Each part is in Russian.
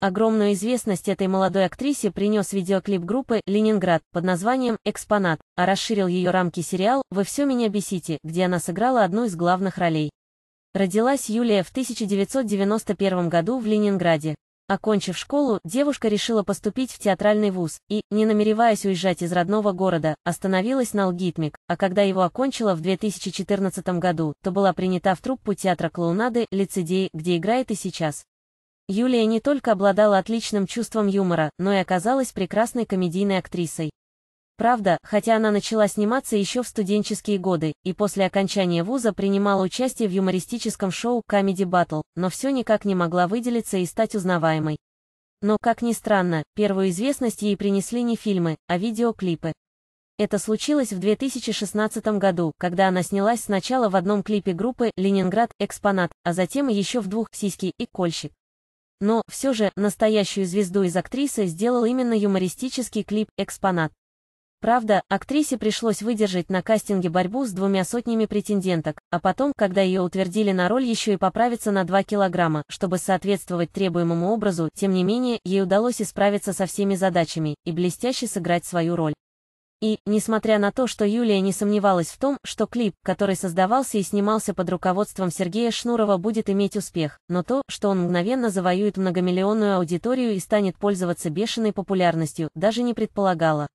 Огромную известность этой молодой актрисе принес видеоклип группы «Ленинград» под названием «Экспонат», а расширил ее рамки сериал «Вы все меня бесите», где она сыграла одну из главных ролей. Родилась Юлия в 1991 году в Ленинграде. Окончив школу, девушка решила поступить в театральный вуз и, не намереваясь уезжать из родного города, остановилась на Алгитмик, а когда его окончила в 2014 году, то была принята в труппу театра клоунады «Лицедей», где играет и сейчас. Юлия не только обладала отличным чувством юмора, но и оказалась прекрасной комедийной актрисой. Правда, хотя она начала сниматься еще в студенческие годы, и после окончания вуза принимала участие в юмористическом шоу Comedy Battle, но все никак не могла выделиться и стать узнаваемой. Но, как ни странно, первую известность ей принесли не фильмы, а видеоклипы. Это случилось в 2016 году, когда она снялась сначала в одном клипе группы «Ленинград. Экспонат», а затем еще в двух «Сиськи» и «Кольщик». Но, все же, настоящую звезду из актрисы сделал именно юмористический клип «Экспонат». Правда, актрисе пришлось выдержать на кастинге борьбу с двумя сотнями претенденток, а потом, когда ее утвердили на роль, еще и поправиться на 2 килограмма, чтобы соответствовать требуемому образу, тем не менее, ей удалось исправиться со всеми задачами и блестяще сыграть свою роль. И, несмотря на то, что Юлия не сомневалась в том, что клип, который создавался и снимался под руководством Сергея Шнурова, будет иметь успех, но то, что он мгновенно завоюет многомиллионную аудиторию и станет пользоваться бешеной популярностью, даже не предполагала.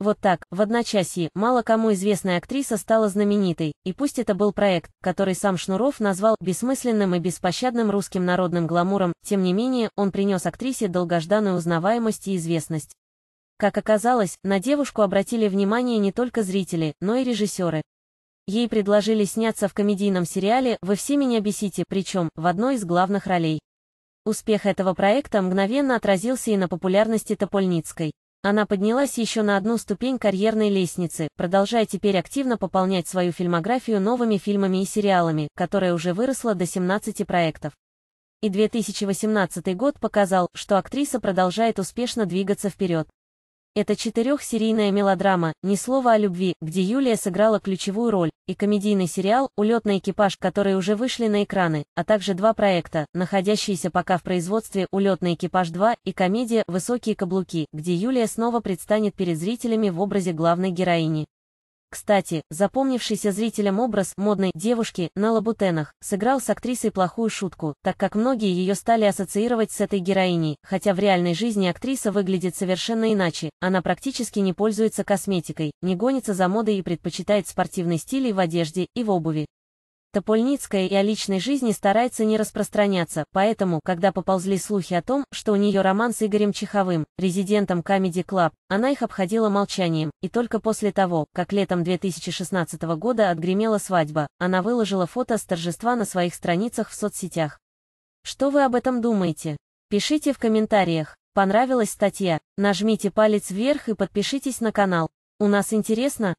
Вот так, в одночасье, мало кому известная актриса стала знаменитой, и пусть это был проект, который сам Шнуров назвал «бессмысленным и беспощадным русским народным гламуром», тем не менее, он принес актрисе долгожданную узнаваемость и известность. Как оказалось, на девушку обратили внимание не только зрители, но и режиссеры. Ей предложили сняться в комедийном сериале «Вы все меня бесите», причем в одной из главных ролей. Успех этого проекта мгновенно отразился и на популярности Топольницкой. Она поднялась еще на одну ступень карьерной лестницы, продолжая теперь активно пополнять свою фильмографию новыми фильмами и сериалами, которая уже выросла до 17 проектов. И 2018 год показал, что актриса продолжает успешно двигаться вперед. Это четырехсерийная мелодрама «Ни слова о любви», где Юлия сыграла ключевую роль, и комедийный сериал «Улетный экипаж», которые уже вышли на экраны, а также два проекта, находящиеся пока в производстве «Улетный экипаж 2» и комедия «Высокие каблуки», где Юлия снова предстанет перед зрителями в образе главной героини. Кстати, запомнившийся зрителям образ модной девушки на лабутенах сыграл с актрисой плохую шутку, так как многие ее стали ассоциировать с этой героиней, хотя в реальной жизни актриса выглядит совершенно иначе, она практически не пользуется косметикой, не гонится за модой и предпочитает спортивный стиль и в одежде, и в обуви. Топольницкая и о личной жизни старается не распространяться, поэтому, когда поползли слухи о том, что у нее роман с Игорем Чеховым, резидентом Comedy Club, она их обходила молчанием, и только после того, как летом 2016 года отгремела свадьба, она выложила фото с торжества на своих страницах в соцсетях. Что вы об этом думаете? Пишите в комментариях. Понравилась статья? Нажмите палец вверх и подпишитесь на канал. У нас интересно,